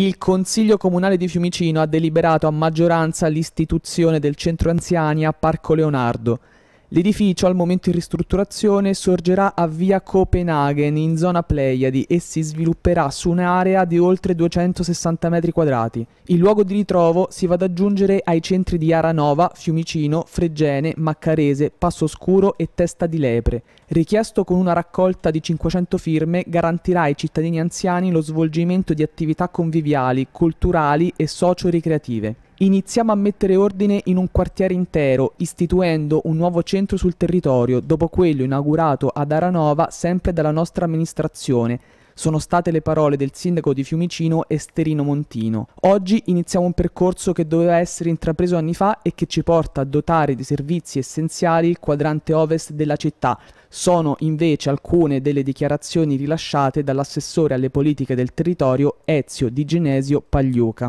Il Consiglio Comunale di Fiumicino ha deliberato a maggioranza l'istituzione del centro anziani a Parco Leonardo. L'edificio, al momento in ristrutturazione, sorgerà a via Copenaghen, in zona Pleiadi, e si svilupperà su un'area di oltre 260 metri quadrati. Il luogo di ritrovo si va ad aggiungere ai centri di Aranova, Fiumicino, Fregene, Maccarese, Passoscuro e Testa di Lepre. Richiesto con una raccolta di 500 firme, garantirà ai cittadini anziani lo svolgimento di attività conviviali, culturali e socio-ricreative. Iniziamo a mettere ordine in un quartiere intero, istituendo un nuovo centro sul territorio, dopo quello inaugurato ad Aranova sempre dalla nostra amministrazione. Sono state le parole del sindaco di Fiumicino Esterino Montino. Oggi iniziamo un percorso che doveva essere intrapreso anni fa e che ci porta a dotare di servizi essenziali il quadrante ovest della città. Sono invece alcune delle dichiarazioni rilasciate dall'assessore alle politiche del territorio Ezio Di Genesio Pagliuca.